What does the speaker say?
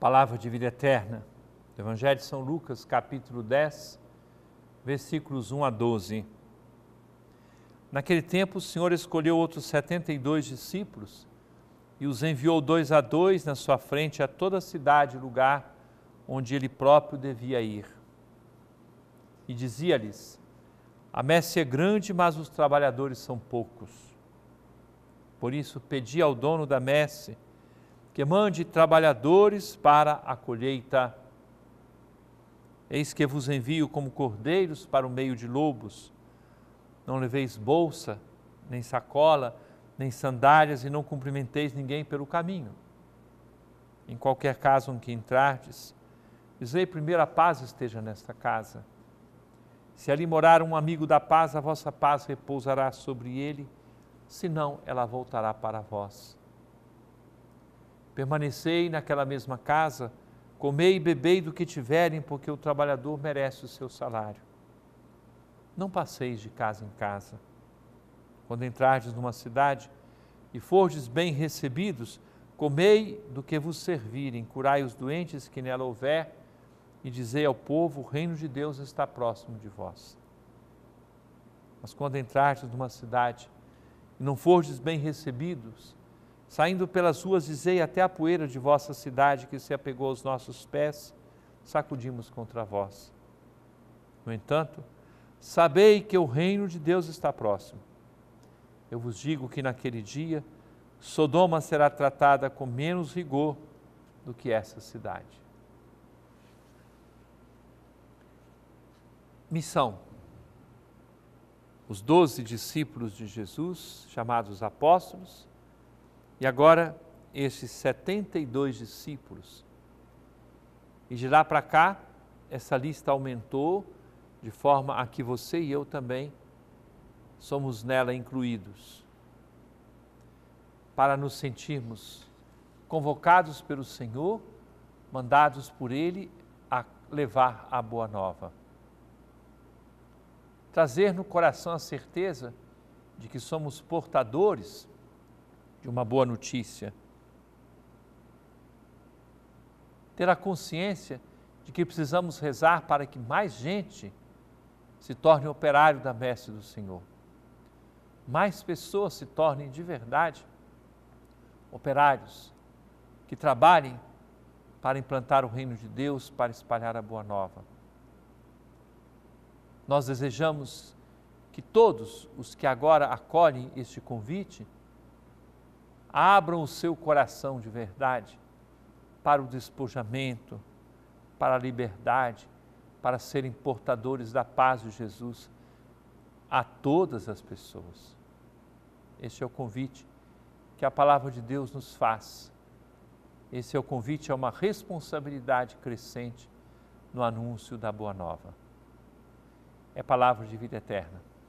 palavra de vida eterna. Evangelho de São Lucas, capítulo 10, versículos 1 a 12. Naquele tempo, o Senhor escolheu outros setenta e dois discípulos e os enviou dois a dois na sua frente a toda a cidade e lugar onde ele próprio devia ir. E dizia-lhes: A messe é grande, mas os trabalhadores são poucos. Por isso, pedi ao dono da messe que mande trabalhadores para a colheita. Eis que vos envio como cordeiros para o meio de lobos. Não leveis bolsa, nem sacola, nem sandálias, e não cumprimenteis ninguém pelo caminho. Em qualquer casa em que entrardes, dizei primeiro a paz esteja nesta casa. Se ali morar um amigo da paz, a vossa paz repousará sobre ele, senão ela voltará para vós. Permanecei naquela mesma casa, comei e bebei do que tiverem, porque o trabalhador merece o seu salário. Não passeis de casa em casa. Quando entrardes numa cidade e fordes bem recebidos, comei do que vos servirem, curai os doentes que nela houver, e dizei ao povo: o reino de Deus está próximo de vós. Mas quando entrardes numa cidade e não fordes bem recebidos, Saindo pelas ruas, dizei até a poeira de vossa cidade que se apegou aos nossos pés, sacudimos contra vós. No entanto, sabei que o reino de Deus está próximo. Eu vos digo que naquele dia, Sodoma será tratada com menos rigor do que essa cidade. Missão. Os doze discípulos de Jesus, chamados apóstolos, e agora, esses 72 discípulos. E de lá para cá, essa lista aumentou de forma a que você e eu também somos nela incluídos. Para nos sentirmos convocados pelo Senhor, mandados por Ele a levar a boa nova. Trazer no coração a certeza de que somos portadores de uma boa notícia. Ter a consciência de que precisamos rezar para que mais gente se torne operário da messe do Senhor. Mais pessoas se tornem de verdade operários que trabalhem para implantar o reino de Deus, para espalhar a boa nova. Nós desejamos que todos os que agora acolhem este convite abram o seu coração de verdade para o despojamento, para a liberdade, para serem portadores da paz de Jesus a todas as pessoas. Este é o convite que a palavra de Deus nos faz. Esse é o convite a uma responsabilidade crescente no anúncio da Boa Nova. É palavra de vida eterna.